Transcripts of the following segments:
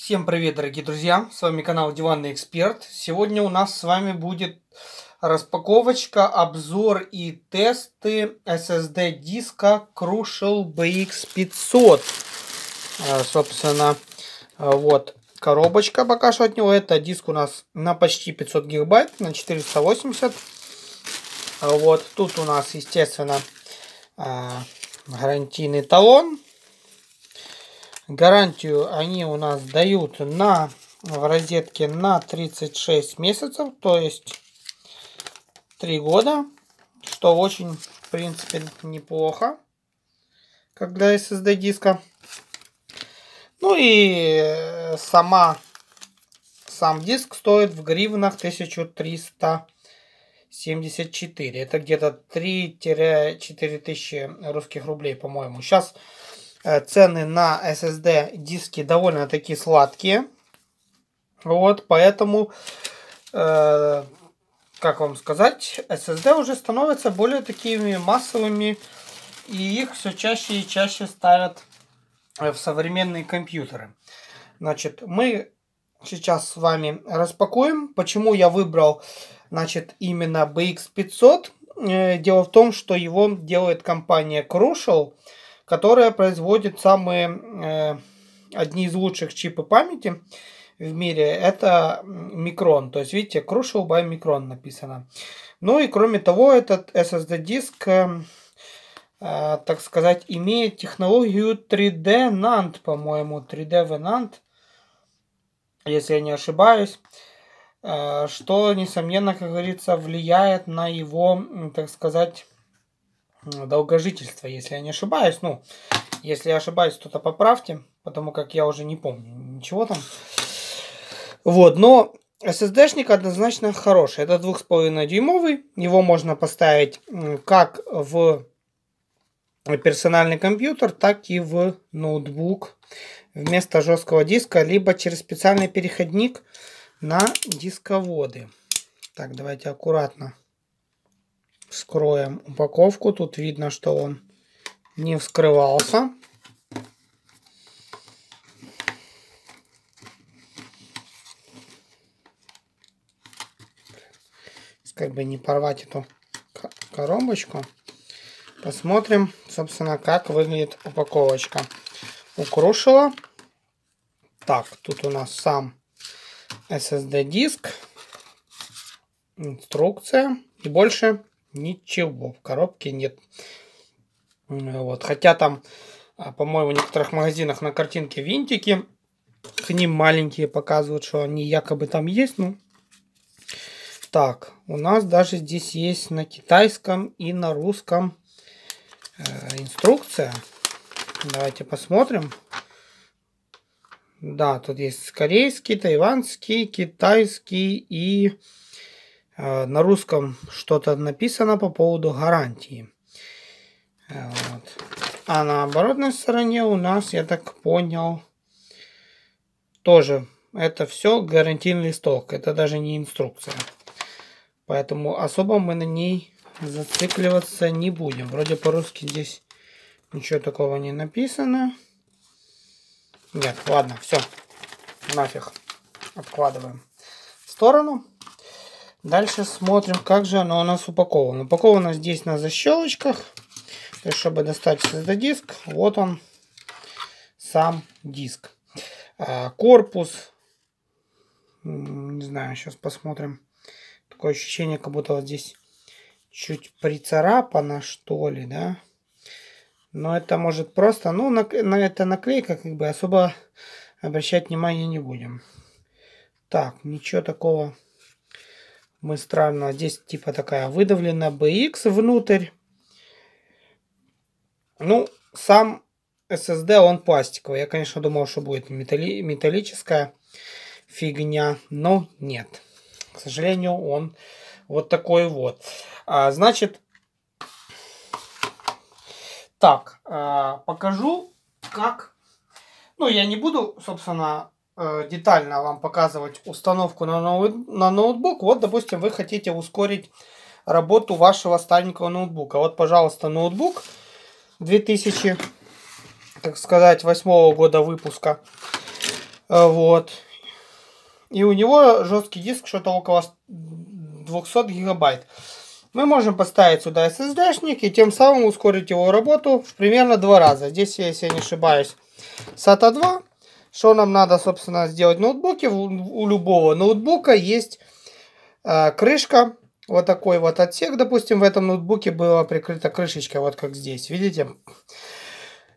Всем привет, дорогие друзья! С вами канал Диванный Эксперт. Сегодня у нас с вами будет распаковочка, обзор и тесты SSD диска Crucial BX500. А, собственно, вот коробочка пока что от него. Это диск у нас на почти 500 гигабайт, на 480. А вот тут у нас, естественно, а, гарантийный талон Гарантию они у нас дают на, в розетке на 36 месяцев, то есть 3 года, что очень, в принципе, неплохо, когда SSD диска. Ну и э, сама, сам диск стоит в гривнах 1300 74. Это где-то 3-4 тысячи русских рублей, по-моему. Сейчас Э, цены на SSD диски довольно-таки сладкие. Вот, поэтому, э, как вам сказать, SSD уже становятся более такими массовыми, и их все чаще и чаще ставят э, в современные компьютеры. Значит, мы сейчас с вами распакуем, почему я выбрал, значит, именно BX500. Э, дело в том, что его делает компания Crucial. Э, которая производит самые э, одни из лучших чипы памяти в мире это микрон, То есть, видите, Crucial by Micron написано. Ну и кроме того, этот SSD-диск, э, э, так сказать, имеет технологию 3D NAND, по-моему, 3D NAND, если я не ошибаюсь, э, что, несомненно, как говорится, влияет на его, так сказать, долгожительства, если я не ошибаюсь. Ну, если я ошибаюсь, то-то поправьте, потому как я уже не помню ничего там. Вот, но SSD-шник однозначно хороший. Это 2,5 дюймовый. Его можно поставить как в персональный компьютер, так и в ноутбук вместо жесткого диска, либо через специальный переходник на дисководы. Так, давайте аккуратно Вскроем упаковку. Тут видно, что он не вскрывался. Как бы не порвать эту коробочку. Посмотрим, собственно, как выглядит упаковочка. Укрушила. Так, тут у нас сам SSD диск, инструкция и больше Ничего в коробке нет. Вот. Хотя там, а, по-моему, в некоторых магазинах на картинке винтики. К ним маленькие показывают, что они якобы там есть. Ну, так, у нас даже здесь есть на китайском и на русском э, инструкция. Давайте посмотрим. Да, тут есть корейский, тайванский, китайский и Э, на русском что-то написано по поводу гарантии. Э, вот. А на оборотной стороне у нас, я так понял, тоже это все гарантийный листок. Это даже не инструкция. Поэтому особо мы на ней зацикливаться не будем. Вроде по-русски здесь ничего такого не написано. Нет, ладно, все. Нафиг. Откладываем в сторону. Дальше смотрим, как же оно у нас упаковано. Упаковано здесь на защелочках. То есть, чтобы достать этот диск, вот он, сам диск. А, корпус, не знаю, сейчас посмотрим. Такое ощущение, как будто вот здесь чуть прицарапано, что ли, да. Но это может просто, ну, на, на это наклейка, как бы особо обращать внимания не будем. Так, ничего такого мы странно, здесь типа такая выдавлена BX внутрь. Ну, сам SSD, он пластиковый. Я, конечно, думал, что будет металли металлическая фигня, но нет. К сожалению, он вот такой вот. А, значит, так, а, покажу, как... Ну, я не буду, собственно, Э, детально вам показывать установку на, ноут, на ноутбук. Вот, допустим, вы хотите ускорить работу вашего старенького ноутбука. Вот, пожалуйста, ноутбук 2000, так сказать, 8 года выпуска. Э, вот. И у него жесткий диск что-то около 200 гигабайт. Мы можем поставить сюда SSD-шник и тем самым ускорить его работу в примерно два раза. Здесь, если я не ошибаюсь, SATA 2 что нам надо, собственно, сделать в ноутбуке? У любого ноутбука есть а, крышка, вот такой вот отсек, допустим, в этом ноутбуке была прикрыта крышечка, вот как здесь, видите?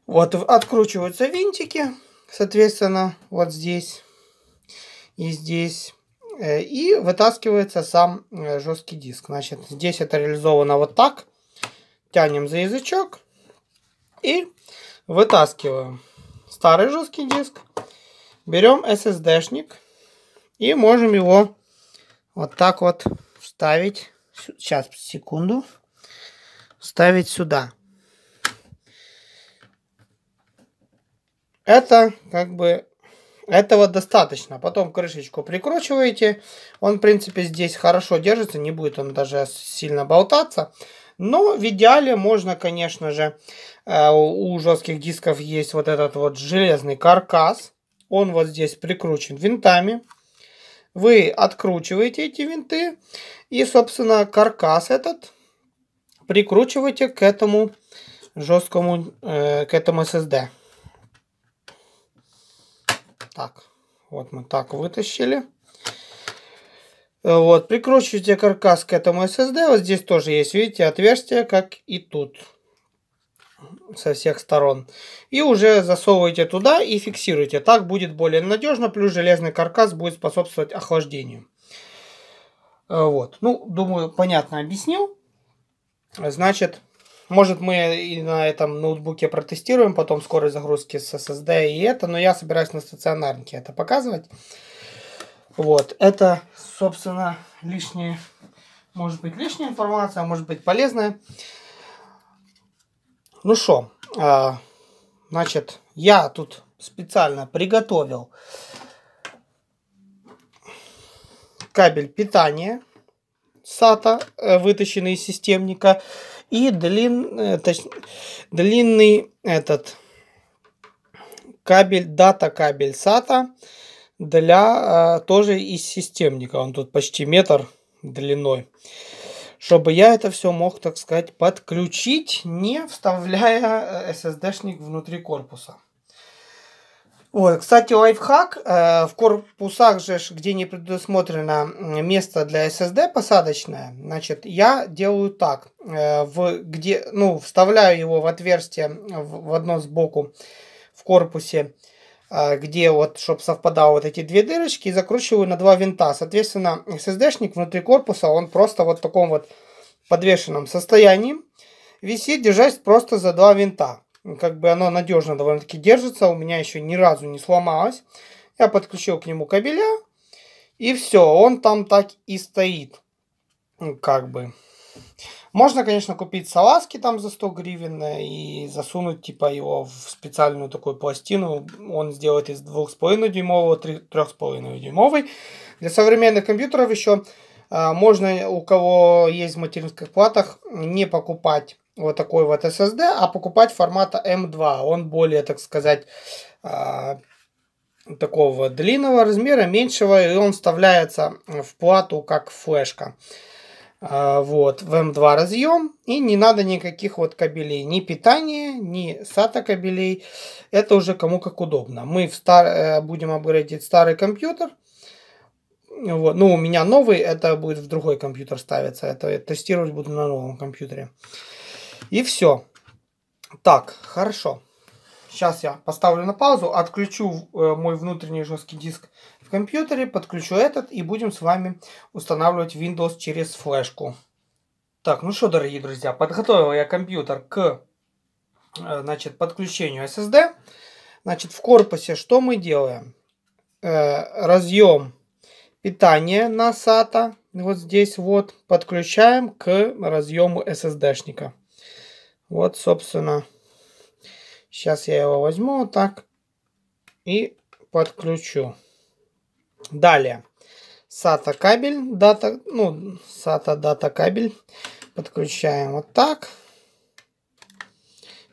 Вот откручиваются винтики, соответственно, вот здесь и здесь. Э, и вытаскивается сам э, жесткий диск. Значит, здесь это реализовано вот так. Тянем за язычок и вытаскиваем старый жесткий диск. Берем SSD-шник и можем его вот так вот вставить. Сейчас, секунду. Вставить сюда. Это как бы этого достаточно. Потом крышечку прикручиваете. Он, в принципе, здесь хорошо держится. Не будет он даже сильно болтаться. Но в идеале можно, конечно же, э, у жестких дисков есть вот этот вот железный каркас он вот здесь прикручен винтами. Вы откручиваете эти винты и, собственно, каркас этот прикручиваете к этому жесткому, э, к этому SSD. Так, вот мы так вытащили. Вот, прикручиваете каркас к этому SSD. Вот здесь тоже есть, видите, отверстие, как и тут со всех сторон. И уже засовываете туда и фиксируете. Так будет более надежно, плюс железный каркас будет способствовать охлаждению. Э, вот. Ну, думаю, понятно объяснил. Значит, может мы и на этом ноутбуке протестируем потом скорость загрузки с SSD и это, но я собираюсь на стационарнике это показывать. Вот, это, собственно, лишняя, может быть, лишняя информация, а может быть полезная. Ну что, а, значит, я тут специально приготовил кабель питания SATA, э, вытащенный из системника, и длин, э, точ, длинный этот кабель, дата кабель SATA для э, тоже из системника. Он тут почти метр длиной чтобы я это все мог, так сказать, подключить, не вставляя SSD-шник э, внутри корпуса. Вот, кстати, лайфхак. Э, в корпусах же, где не предусмотрено место для SSD посадочное, значит, я делаю так. Э, в, где, ну, вставляю его в отверстие в одно сбоку в корпусе а, где вот, чтобы совпадало вот эти две дырочки, и закручиваю на два винта. Соответственно, SSD-шник внутри корпуса, он просто вот в таком вот подвешенном состоянии висит, держась просто за два винта. Как бы оно надежно довольно-таки держится, у меня еще ни разу не сломалось. Я подключил к нему кабеля, и все, он там так и стоит. Как бы. Можно, конечно, купить салазки там за 100 гривен и засунуть типа его в специальную такую пластину. Он сделает из 2,5 дюймового, 3,5 дюймовый. Для современных компьютеров еще а, можно, у кого есть в материнских платах, не покупать вот такой вот SSD, а покупать формата M2. Он более, так сказать, а, такого длинного размера, меньшего, и он вставляется в плату как флешка. А, вот, в М2 разъем, и не надо никаких вот кабелей, ни питания, ни SATA кабелей, это уже кому как удобно. Мы в стар... Э, будем апгрейдить старый компьютер, вот. ну у меня новый, это будет в другой компьютер ставиться, это тестировать буду на новом компьютере. И все. Так, хорошо. Сейчас я поставлю на паузу, отключу э, мой внутренний жесткий диск компьютере, подключу этот и будем с вами устанавливать Windows через флешку. Так, ну что, дорогие друзья, подготовил я компьютер к э, значит, подключению SSD. Значит, в корпусе что мы делаем? Э, разъем питания на SATA. Вот здесь вот подключаем к разъему SSD-шника. Вот, собственно, сейчас я его возьму вот так и подключу. Далее. SATA кабель, дата, ну, SATA дата кабель. Подключаем вот так.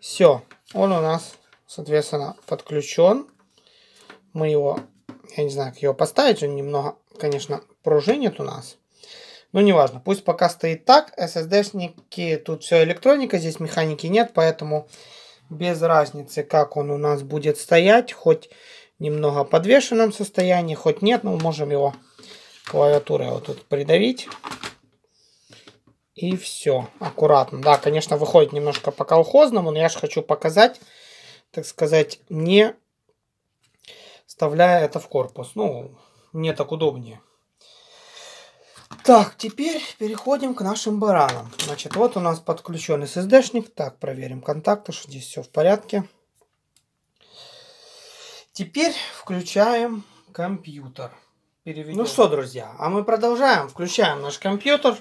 Все, он у нас, соответственно, подключен. Мы его, я не знаю, как его поставить, он немного, конечно, пружинит у нас. Ну, неважно, пусть пока стоит так. SSD-шники, тут все электроника, здесь механики нет, поэтому без разницы, как он у нас будет стоять. Хоть немного подвешенном состоянии. Хоть нет, но можем его клавиатурой вот тут придавить. И все, аккуратно. Да, конечно, выходит немножко по колхозному, но я же хочу показать, так сказать, не вставляя это в корпус. Ну, мне так удобнее. Так, теперь переходим к нашим баранам. Значит, вот у нас подключен SSD-шник. Так, проверим контакты, что здесь все в порядке. Теперь включаем компьютер. Переведем. Ну что, друзья, а мы продолжаем. Включаем наш компьютер.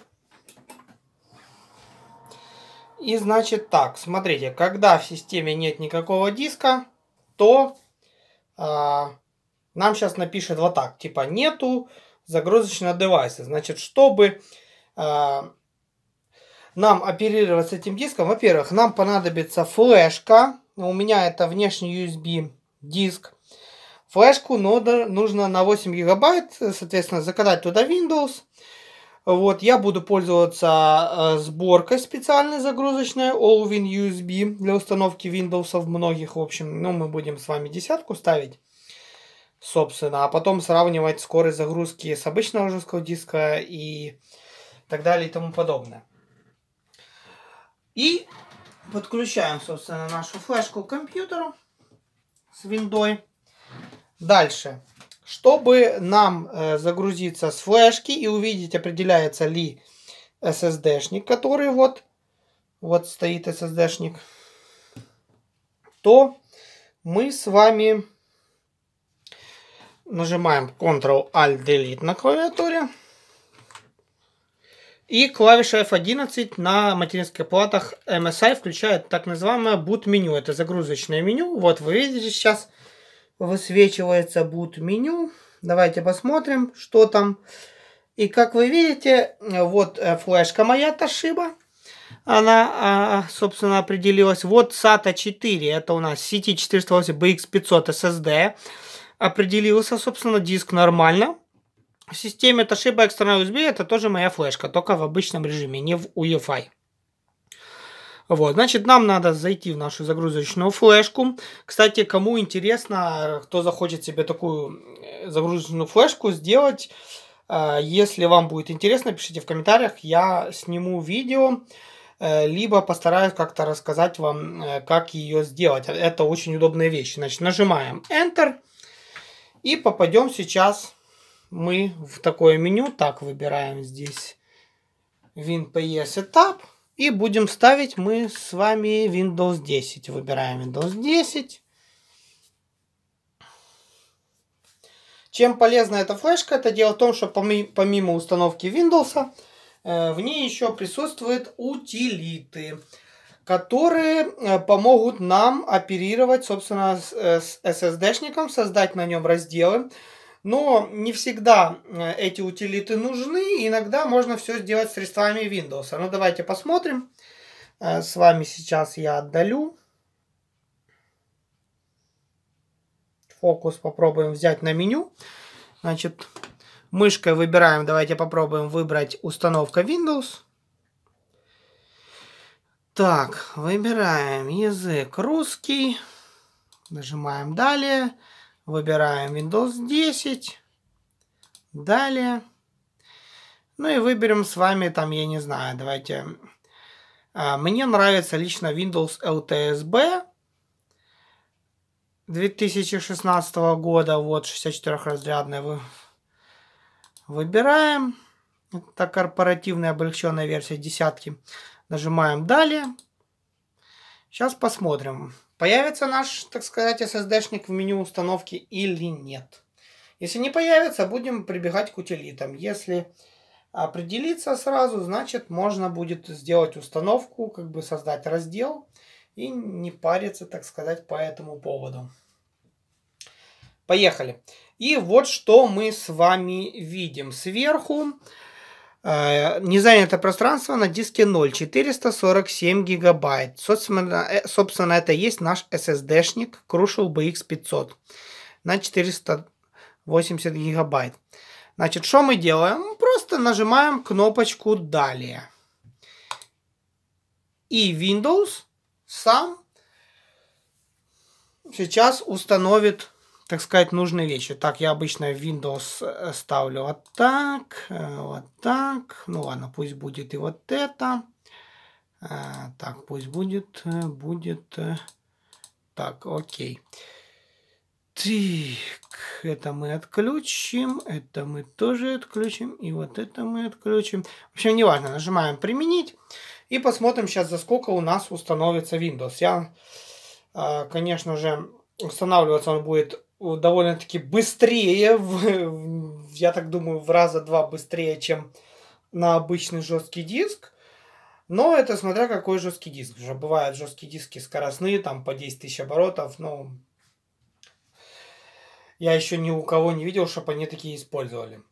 И значит так, смотрите, когда в системе нет никакого диска, то э, нам сейчас напишет вот так, типа нету загрузочного девайса. Значит, чтобы э, нам оперировать с этим диском, во-первых, нам понадобится флешка. У меня это внешний USB диск. Флешку нужно на 8 гигабайт, соответственно, заказать туда Windows. Вот, я буду пользоваться э, сборкой специальной загрузочной Allwin USB для установки Windows многих, в общем. Ну, мы будем с вами десятку ставить, собственно, а потом сравнивать скорость загрузки с обычного жесткого диска и так далее и тому подобное. И подключаем, собственно, нашу флешку к компьютеру с Windows. Дальше. Чтобы нам э, загрузиться с флешки и увидеть, определяется ли SSD-шник, который вот, вот стоит SSD-шник, то мы с вами нажимаем Ctrl-Alt-Delete на клавиатуре. И клавиша F11 на материнских платах MSI включает так называемое boot меню. Это загрузочное меню. Вот вы видите сейчас высвечивается boot меню. Давайте посмотрим, что там. И как вы видите, вот э, флешка моя Toshiba. Она, а, собственно, определилась. Вот SATA 4. Это у нас CT408 BX500 SSD. Определился, собственно, диск нормально. В системе Toshiba External USB это тоже моя флешка, только в обычном режиме, не в UEFI. Вот, значит, нам надо зайти в нашу загрузочную флешку. Кстати, кому интересно, кто захочет себе такую э, загрузочную флешку сделать, э, если вам будет интересно, пишите в комментариях, я сниму видео, э, либо постараюсь как-то рассказать вам, как ее сделать. Это очень удобная вещь. Значит, нажимаем Enter и попадем сейчас мы в такое меню. Так, выбираем здесь WinPE Setup. И будем ставить мы с вами Windows 10. Выбираем Windows 10. Чем полезна эта флешка? Это дело в том, что помимо установки Windows, э, в ней еще присутствуют утилиты, которые э, помогут нам оперировать, собственно, с э, SSD-шником, создать на нем разделы, но не всегда э, эти утилиты нужны, иногда можно все сделать средствами Windows. А ну давайте посмотрим. Э, с вами сейчас я отдалю. Фокус попробуем взять на меню. Значит, мышкой выбираем, давайте попробуем выбрать установка Windows. Так, выбираем язык русский, нажимаем далее. Выбираем Windows 10. Далее. Ну и выберем с вами, там, я не знаю, давайте. А, мне нравится лично Windows LTSB 2016 года. Вот, 64-разрядная. Выбираем. Это корпоративная облегченная версия десятки. Нажимаем «Далее». Сейчас посмотрим. Появится наш, так сказать, SSD-шник в меню установки или нет? Если не появится, будем прибегать к утилитам. Если определиться сразу, значит можно будет сделать установку, как бы создать раздел и не париться, так сказать, по этому поводу. Поехали. И вот что мы с вами видим. Сверху а, Незанятое пространство на диске 0, 447 гигабайт. Собственно, э, собственно это и есть наш SSD-шник Crucial BX500 на 480 гигабайт. Значит, что мы делаем? Просто нажимаем кнопочку «Далее». И Windows сам сейчас установит так сказать, нужные вещи. Так, я обычно Windows э, ставлю вот так, э, вот так. Ну ладно, пусть будет и вот это. Э, так, пусть будет, будет. Так, окей. Так, это мы отключим, это мы тоже отключим, и вот это мы отключим. В общем, неважно, нажимаем «Применить» и посмотрим сейчас, за сколько у нас установится Windows. Я, конечно же, устанавливаться он будет довольно-таки быстрее, в, я так думаю, в раза два быстрее, чем на обычный жесткий диск. Но это смотря какой жесткий диск. Уже бывают жесткие диски скоростные, там по 10 тысяч оборотов, но я еще ни у кого не видел, чтобы они такие использовали.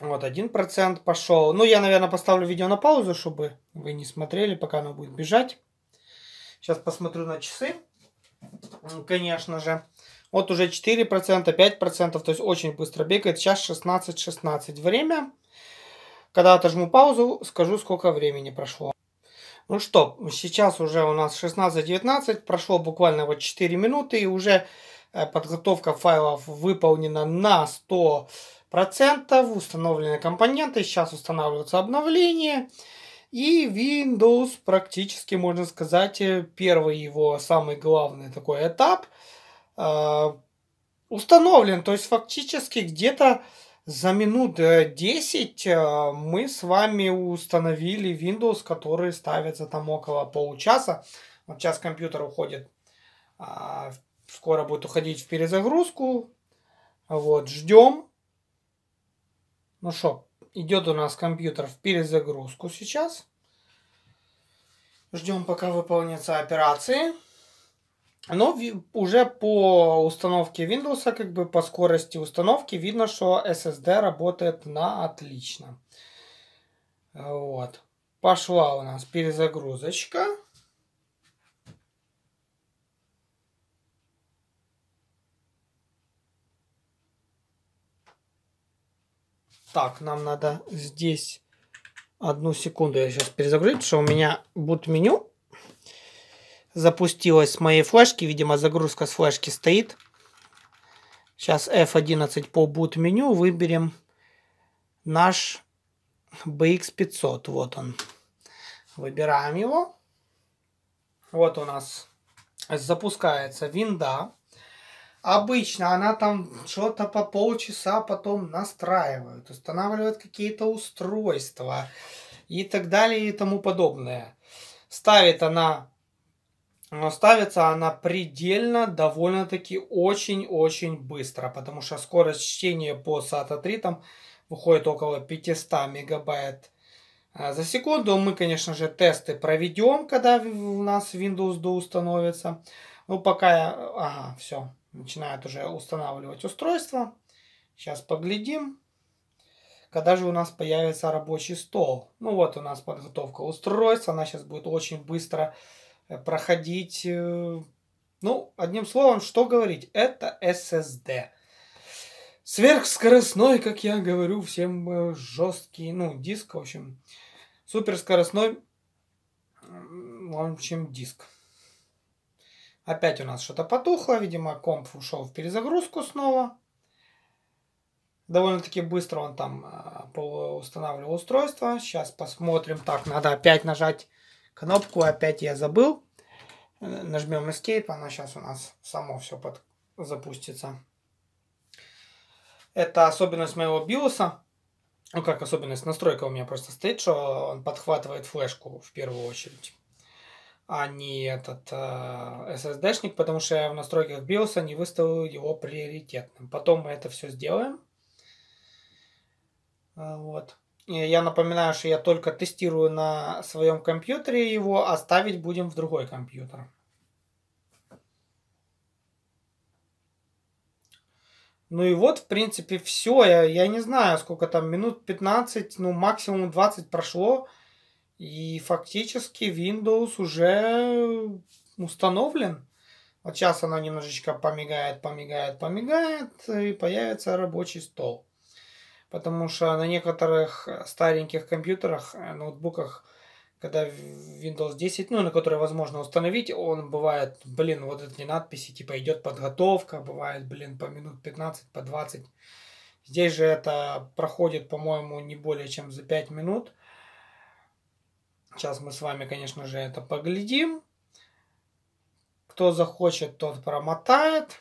Вот, один процент пошел. Ну, я, наверное, поставлю видео на паузу, чтобы вы не смотрели, пока оно будет бежать. Сейчас посмотрю на часы, конечно же. Вот уже 4%, 5%, то есть очень быстро бегает. Сейчас 16-16 время. Когда отожму паузу, скажу, сколько времени прошло. Ну что, сейчас уже у нас 16-19, прошло буквально вот 4 минуты, и уже э, подготовка файлов выполнена на 100%, установлены компоненты, сейчас устанавливаются обновления. И Windows практически, можно сказать, э, первый его самый главный такой этап – а, установлен. То есть фактически где-то за минут 10 э, э, мы с вами установили Windows, который ставится там около получаса. Вот сейчас компьютер уходит, а, скоро будет уходить в перезагрузку. Вот, ждем. Ну что, идет у нас компьютер в перезагрузку сейчас. Ждем, пока выполнятся операции. Но уже по установке Windows, как бы по скорости установки, видно, что SSD работает на отлично. Вот. Пошла у нас перезагрузочка. Так, нам надо здесь одну секунду я сейчас перезагрузить, потому что у меня boot меню запустилась с моей флешки. Видимо, загрузка с флешки стоит. Сейчас F11 по boot меню выберем наш BX500. Вот он. Выбираем его. Вот у нас запускается винда. Обычно она там что-то по полчаса потом настраивает, устанавливает какие-то устройства и так далее и тому подобное. Ставит она но ставится она предельно, довольно-таки очень-очень быстро, потому что скорость чтения по SATA 3 там выходит около 500 мегабайт а, за секунду. Мы, конечно же, тесты проведем, когда у нас Windows до установится. Ну, пока я... Ага, все. Начинает уже устанавливать устройство. Сейчас поглядим. Когда же у нас появится рабочий стол? Ну вот у нас подготовка устройства. Она сейчас будет очень быстро Э, проходить... Э, ну, одним словом, что говорить? Это SSD. Сверхскоростной, как я говорю, всем э, жесткий, ну, диск, в общем, суперскоростной, в общем, диск. Опять у нас что-то потухло, видимо, комп ушел в перезагрузку снова. Довольно-таки быстро он там устанавливал устройство. Сейчас посмотрим. Так, надо опять нажать Кнопку опять я забыл. Нажмем Escape, она сейчас у нас само все под... запустится. Это особенность моего биоса. Ну, как особенность, настройка у меня просто стоит, что он подхватывает флешку в первую очередь, а не этот э, SSD-шник, потому что я в настройках BIOS не выставил его приоритетным. Потом мы это все сделаем. Э, вот. Э, я напоминаю, что я только тестирую на своем компьютере его, а ставить будем в другой компьютер. Ну и вот, в принципе, все. Я, я не знаю, сколько там, минут 15, ну максимум 20 прошло. И фактически Windows уже установлен. Вот сейчас она немножечко помигает, помигает, помигает, и появится рабочий стол потому что на некоторых э, стареньких компьютерах, э, ноутбуках, когда Windows 10, ну, на который возможно установить, он бывает, блин, вот эти надписи, типа, идет подготовка, бывает, блин, по минут 15, по 20. Здесь же это проходит, по-моему, не более чем за 5 минут. Сейчас мы с вами, конечно же, это поглядим. Кто захочет, тот промотает.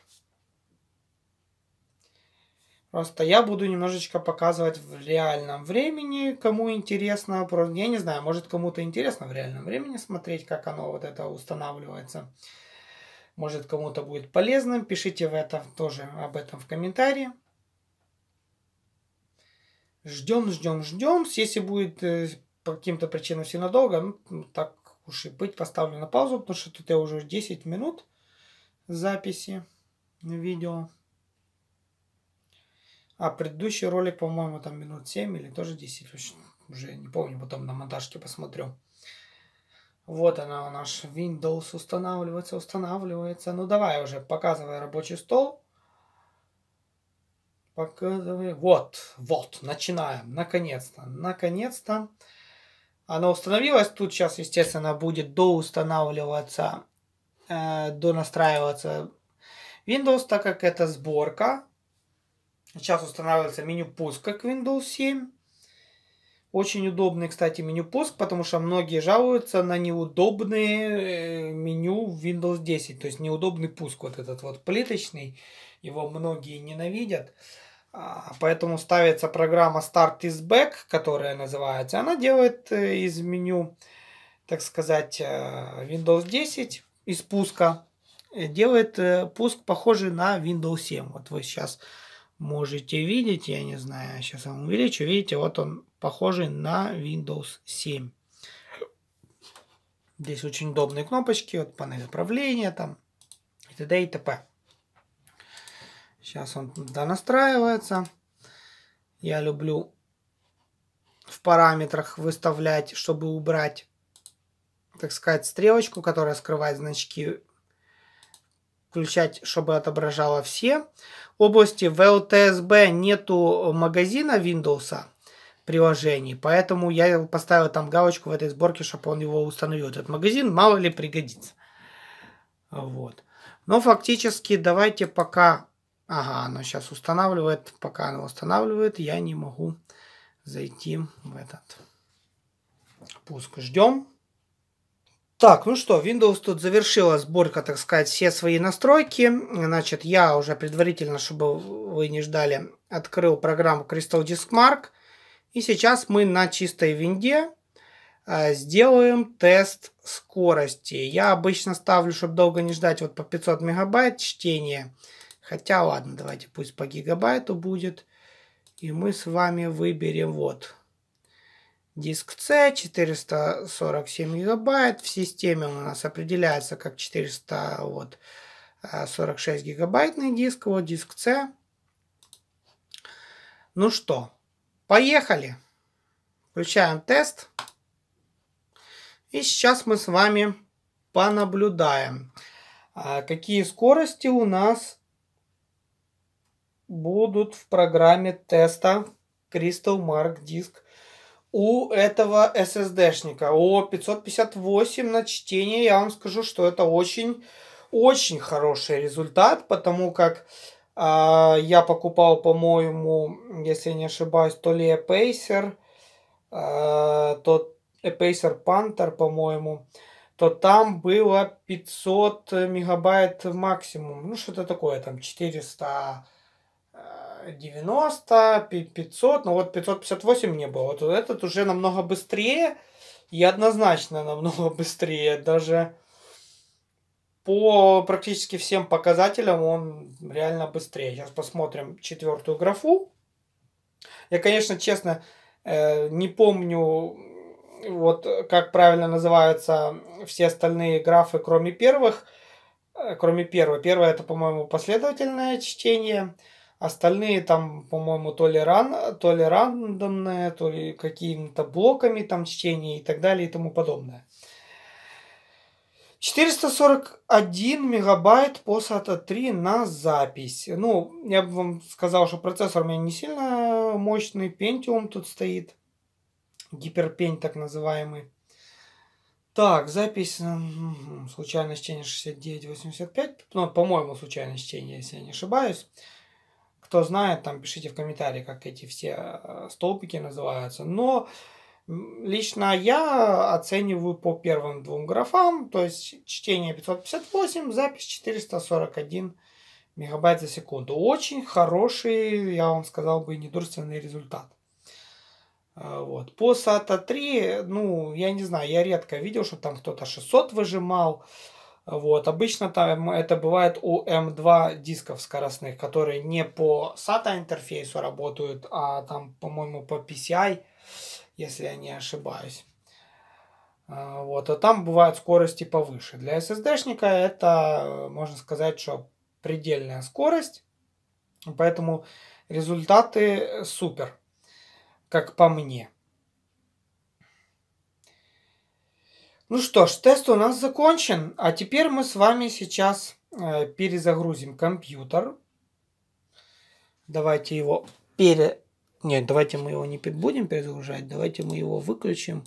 Просто я буду немножечко показывать в реальном времени, кому интересно. Я не знаю, может кому-то интересно в реальном времени смотреть, как оно вот это устанавливается. Может кому-то будет полезным. Пишите в этом тоже об этом в комментарии. Ждем, ждем, ждем. Если будет э, по каким-то причинам сильно долго, ну, ну, так уж и быть, поставлю на паузу, потому что тут я уже 10 минут записи видео. А предыдущий ролик, по-моему, там минут 7 или тоже 10, уже не помню, потом на монтажке посмотрю. Вот она у нас, Windows устанавливается, устанавливается. Ну давай уже, показывай рабочий стол. Показывай. Вот, вот, начинаем, наконец-то, наконец-то. Она установилась, тут сейчас, естественно, будет доустанавливаться, э, донастраиваться Windows, так как это сборка. Сейчас устанавливается меню пуска к Windows 7. Очень удобный, кстати, меню пуск, потому что многие жалуются на неудобные э, меню в Windows 10. То есть неудобный пуск вот этот вот плиточный. Его многие ненавидят. А, поэтому ставится программа Start is Back, которая называется. Она делает э, из меню, так сказать, э, Windows 10 из пуска. Делает пуск похожий на Windows 7. Вот вы сейчас можете видеть, я не знаю, сейчас я вам увеличу, видите, вот он похожий на Windows 7. Здесь очень удобные кнопочки, вот панель управления там и т.д. и т.п. Сейчас он донастраивается. Я люблю в параметрах выставлять, чтобы убрать, так сказать, стрелочку, которая скрывает значки, включать, чтобы отображала все области в LTSB нету магазина Windows приложений, поэтому я поставил там галочку в этой сборке, чтобы он его установил, этот магазин, мало ли пригодится. Вот. Но фактически давайте пока... Ага, оно сейчас устанавливает. Пока оно устанавливает, я не могу зайти в этот пуск. Ждем. Так, ну что, Windows тут завершила сборка, так сказать, все свои настройки. Значит, я уже предварительно, чтобы вы не ждали, открыл программу Crystal Disk Mark. И сейчас мы на чистой винде э, сделаем тест скорости. Я обычно ставлю, чтобы долго не ждать, вот по 500 мегабайт чтения. Хотя ладно, давайте пусть по гигабайту будет. И мы с вами выберем вот диск C 447 гигабайт. В системе он у нас определяется как 446 э, гигабайтный диск. Вот диск C. Ну что, поехали. Включаем тест. И сейчас мы с вами понаблюдаем, э, какие скорости у нас будут в программе теста Crystal Mark Disk у этого SSD-шника. О, 558 на чтение, я вам скажу, что это очень, очень хороший результат, потому как э, я покупал, по-моему, если я не ошибаюсь, то ли Pacer, э, а, то Pacer Panther, по-моему, то там было 500 мегабайт максимум. Ну, что-то такое, там 400 90, 500, ну вот 558 не было. Вот этот уже намного быстрее и однозначно намного быстрее. Даже по практически всем показателям он реально быстрее. Сейчас посмотрим четвертую графу. Я, конечно, честно, э, не помню, вот как правильно называются все остальные графы, кроме первых. Э, кроме первого. Первое это, по-моему, последовательное чтение. Остальные там, по-моему, то ли, ран, то ли рандомные, то ли какими-то блоками там чтения и так далее и тому подобное. 441 мегабайт по SATA 3 на запись. Ну, я бы вам сказал, что процессор у меня не сильно мощный. Pentium тут стоит. Гиперпень так называемый. Так, запись случайное чтение 6985. Ну, по-моему, случайное чтение, если я не ошибаюсь. Кто знает, там пишите в комментарии, как эти все э, столбики называются. Но лично я оцениваю по первым двум графам, то есть чтение 558, запись 441 мегабайт за секунду. Очень хороший, я вам сказал бы, недурственный результат. Э, вот. По SATA 3, ну, я не знаю, я редко видел, что там кто-то 600 выжимал. Вот. Обычно там это бывает у M2 эм дисков скоростных, которые не по SATA интерфейсу работают, а там, по-моему, по PCI, если я не ошибаюсь. А, вот. А там бывают скорости повыше. Для SSD-шника это, можно сказать, что предельная скорость, поэтому результаты супер, как по мне. Ну что ж, тест у нас закончен, а теперь мы с вами сейчас э, перезагрузим компьютер. Давайте его пере... Нет, давайте мы его не будем перезагружать, давайте мы его выключим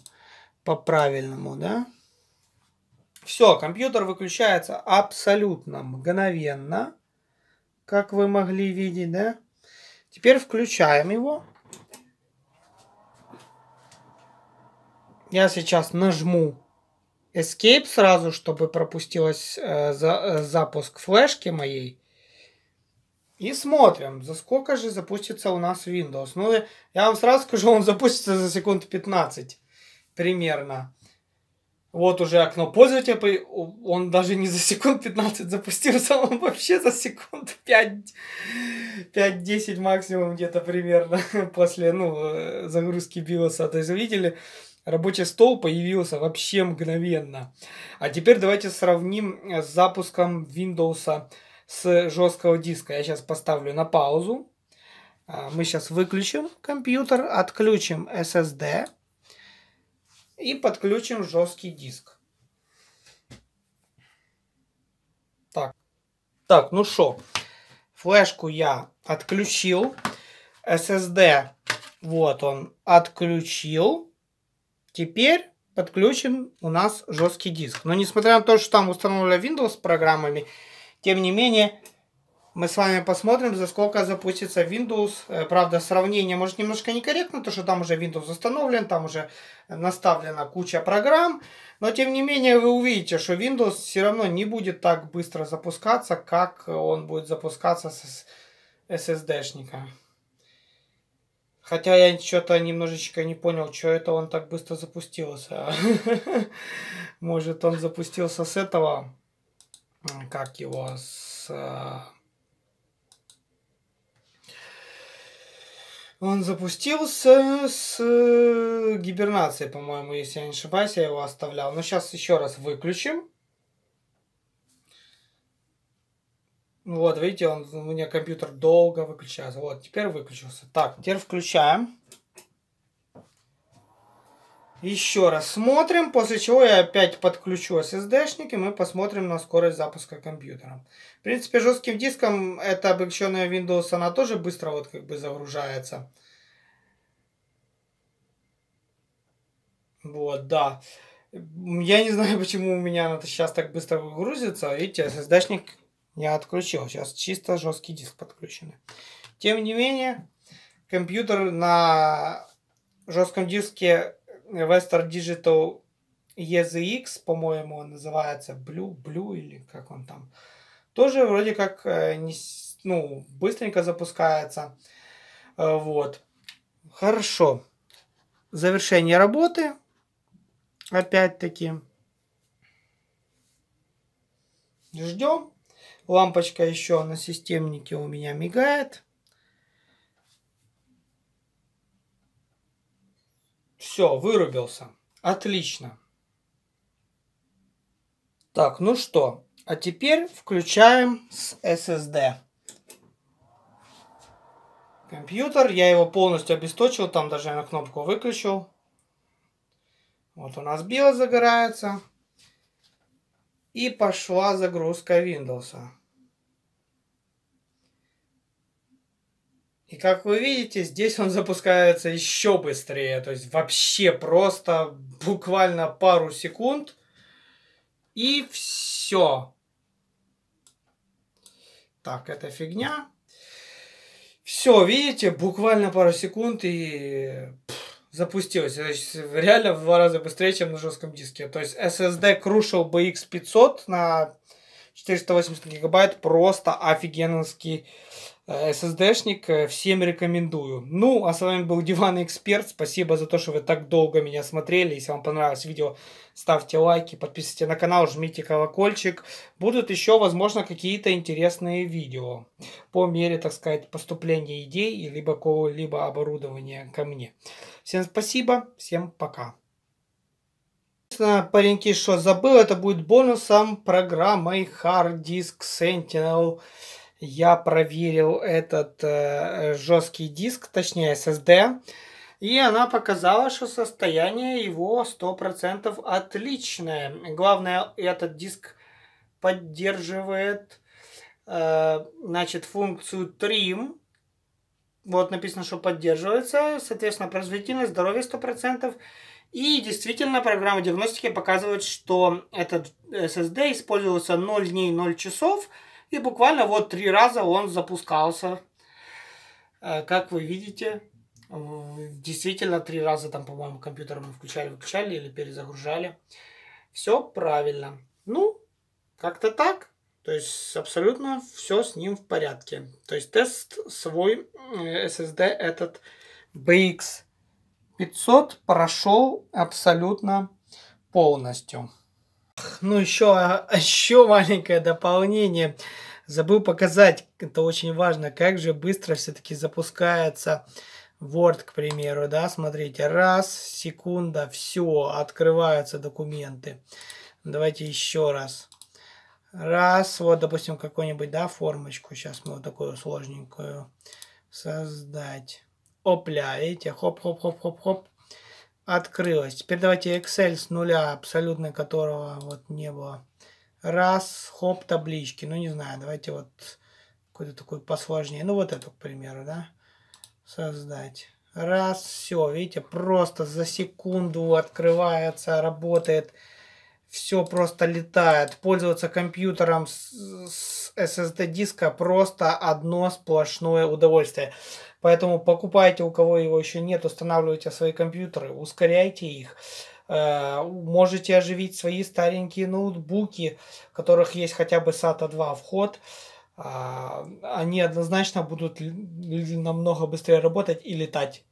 по-правильному, да? Все, компьютер выключается абсолютно мгновенно, как вы могли видеть, да? Теперь включаем его. Я сейчас нажму Escape сразу, чтобы пропустилась э, за, э, запуск флешки моей. И смотрим, за сколько же запустится у нас Windows. Ну, я вам сразу скажу, он запустится за секунд 15 примерно. Вот уже окно пользователя, он даже не за секунд 15 запустился, он вообще за секунд 5-10 максимум где-то примерно после ну, э, загрузки биоса. То есть, видели, Рабочий стол появился вообще мгновенно. А теперь давайте сравним э, с запуском Windows с жесткого диска. Я сейчас поставлю на паузу. А, мы сейчас выключим компьютер, отключим SSD и подключим жесткий диск. Так, так ну что, флешку я отключил, SSD вот он отключил. Теперь подключен у нас жесткий диск. Но несмотря на то, что там установлено Windows с программами, тем не менее, мы с вами посмотрим, за сколько запустится Windows. Правда, сравнение может немножко некорректно, то, что там уже Windows установлен, там уже наставлена куча программ. Но, тем не менее, вы увидите, что Windows все равно не будет так быстро запускаться, как он будет запускаться с SSD-шника. Хотя я что-то немножечко не понял, что это он так быстро запустился. Может, он запустился с этого, как его, с... Э, он запустился с э, гибернации, по-моему, если я не ошибаюсь, я его оставлял. Но сейчас еще раз выключим. Вот, видите, он, у меня компьютер долго выключается. Вот, теперь выключился. Так, теперь включаем. Еще раз смотрим, после чего я опять подключу SSD-шник, и мы посмотрим на скорость запуска компьютера. В принципе, жестким диском, это облегченная Windows, она тоже быстро вот как бы загружается. Вот, да. Я не знаю, почему у меня она сейчас так быстро грузится. Видите, SSD-шник я отключил. Сейчас чисто жесткий диск подключен. Тем не менее, компьютер на жестком диске Western Digital EZX, по-моему, он называется, Blue, Blue или как он там, тоже вроде как э, не, ну, быстренько запускается. Э, вот. Хорошо. Завершение работы. Опять-таки. Ждем. Лампочка еще на системнике у меня мигает. Все, вырубился. Отлично. Так, ну что, а теперь включаем с SSD. Компьютер, я его полностью обесточил, там даже на кнопку выключил. Вот у нас био загорается и пошла загрузка Windows. И как вы видите, здесь он запускается еще быстрее. То есть вообще просто буквально пару секунд. И все. Так, это фигня. Все, видите, буквально пару секунд и запустилось. то Значит, реально в два раза быстрее, чем на жестком диске. То есть SSD Crucial BX500 на 480 гигабайт просто офигенский SSD-шник, э, э, всем рекомендую. Ну, а с вами был Диван Эксперт. Спасибо за то, что вы так долго меня смотрели. Если вам понравилось видео, ставьте лайки, подписывайтесь на канал, жмите колокольчик. Будут еще, возможно, какие-то интересные видео по мере, так сказать, поступления идей либо какого-либо оборудования ко мне. Всем спасибо, всем пока. пареньки, что забыл, это будет бонусом программы Hard Disk Sentinel я проверил этот э, жесткий диск, точнее SSD, и она показала, что состояние его 100% отличное. Главное, этот диск поддерживает э, значит, функцию Trim. Вот написано, что поддерживается. Соответственно, производительность, здоровье 100%. И действительно, программа диагностики показывает, что этот SSD использовался 0 дней, 0 часов – и буквально вот три раза он запускался. Э, как вы видите, действительно три раза там, по-моему, компьютер мы включали-выключали или перезагружали. Все правильно. Ну, как-то так. То есть абсолютно все с ним в порядке. То есть тест свой SSD э, этот BX 500 прошел абсолютно полностью. Ну, еще, а, еще маленькое дополнение. Забыл показать, это очень важно, как же быстро все-таки запускается Word, к примеру, да, смотрите, раз, секунда, все, открываются документы. Давайте еще раз. Раз, вот, допустим, какую-нибудь, да, формочку, сейчас мы вот такую сложненькую создать. Опля, видите, хоп-хоп-хоп-хоп-хоп, открылось. Теперь давайте Excel с нуля, абсолютно которого вот не было. Раз, хоп, таблички. Ну, не знаю, давайте вот какой-то такой посложнее. Ну, вот эту, к примеру, да, создать. Раз, все, видите, просто за секунду открывается, работает. Все просто летает. Пользоваться компьютером с SSD диска просто одно сплошное удовольствие. Поэтому покупайте, у кого его еще нет, устанавливайте свои компьютеры, ускоряйте их. Э, можете оживить свои старенькие ноутбуки, в которых есть хотя бы SATA 2 вход. А, они однозначно будут намного быстрее работать и летать.